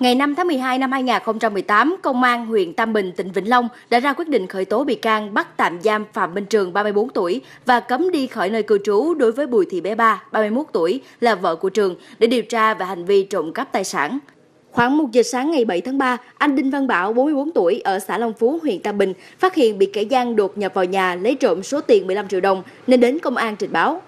Ngày 5 tháng 12 năm 2018, Công an huyện Tam Bình, tỉnh Vĩnh Long đã ra quyết định khởi tố bị can bắt tạm giam Phạm Minh Trường, 34 tuổi và cấm đi khỏi nơi cư trú đối với Bùi Thị Bé Ba, 31 tuổi, là vợ của Trường để điều tra về hành vi trộm cắp tài sản. Khoảng 1 giờ sáng ngày 7 tháng 3, anh Đinh Văn Bảo, 44 tuổi, ở xã Long Phú, huyện Tam Bình, phát hiện bị kẻ gian đột nhập vào nhà lấy trộm số tiền 15 triệu đồng nên đến công an trình báo.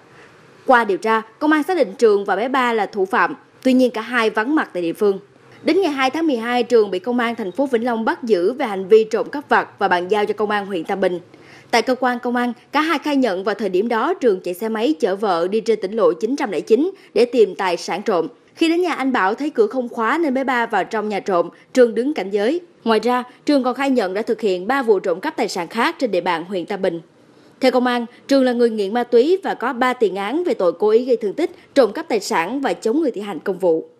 Qua điều tra, công an xác định Trường và bé Ba là thủ phạm, tuy nhiên cả hai vắng mặt tại địa phương. Đến ngày 2 tháng 12, Trường bị công an thành phố Vĩnh Long bắt giữ về hành vi trộm cắp vặt và bàn giao cho công an huyện Tam Bình. Tại cơ quan công an, cả hai khai nhận vào thời điểm đó Trường chạy xe máy chở vợ đi trên tỉnh lộ 909 để tìm tài sản trộm. Khi đến nhà anh Bảo thấy cửa không khóa nên bé ba vào trong nhà trộm, Trường đứng cảnh giới. Ngoài ra, Trường còn khai nhận đã thực hiện 3 vụ trộm cắp tài sản khác trên địa bàn huyện Tam Bình. Theo công an, Trường là người nghiện ma túy và có 3 tiền án về tội cố ý gây thương tích, trộm cắp tài sản và chống người thi hành công vụ.